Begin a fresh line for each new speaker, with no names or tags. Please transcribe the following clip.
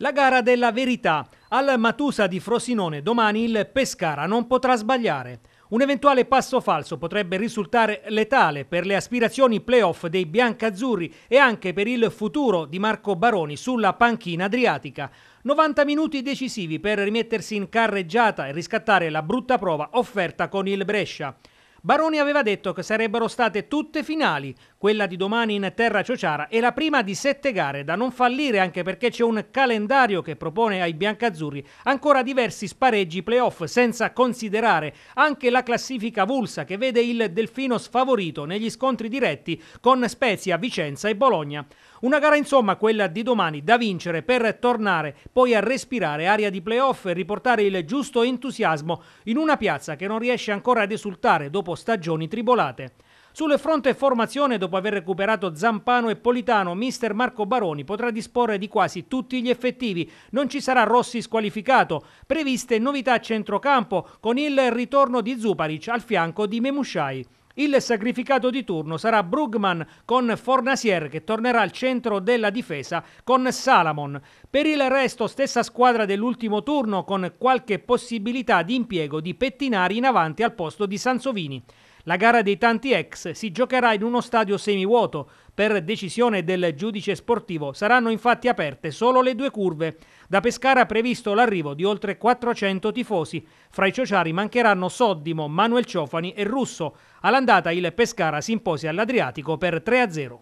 La gara della verità. Al Matusa di Frosinone domani il Pescara non potrà sbagliare. Un eventuale passo falso potrebbe risultare letale per le aspirazioni playoff dei biancazzurri e anche per il futuro di Marco Baroni sulla panchina adriatica. 90 minuti decisivi per rimettersi in carreggiata e riscattare la brutta prova offerta con il Brescia. Baroni aveva detto che sarebbero state tutte finali, quella di domani in terra ciociara e la prima di sette gare da non fallire anche perché c'è un calendario che propone ai biancazzurri ancora diversi spareggi playoff senza considerare anche la classifica vulsa che vede il Delfino sfavorito negli scontri diretti con Spezia, Vicenza e Bologna. Una gara insomma quella di domani da vincere per tornare poi a respirare aria di playoff e riportare il giusto entusiasmo in una piazza che non riesce ancora ad esultare dopo stagioni tribolate. Sul fronte formazione, dopo aver recuperato Zampano e Politano, mister Marco Baroni potrà disporre di quasi tutti gli effettivi. Non ci sarà Rossi squalificato. Previste novità a centrocampo con il ritorno di Zuparic al fianco di Memushai. Il sacrificato di turno sarà Brugman con Fornasier che tornerà al centro della difesa con Salamon. Per il resto stessa squadra dell'ultimo turno con qualche possibilità di impiego di pettinari in avanti al posto di Sansovini. La gara dei tanti ex si giocherà in uno stadio semivuoto. Per decisione del giudice sportivo saranno infatti aperte solo le due curve. Da Pescara previsto l'arrivo di oltre 400 tifosi. Fra i ciociari mancheranno Soddimo, Manuel Ciofani e Russo. All'andata il Pescara si impose all'Adriatico per 3-0.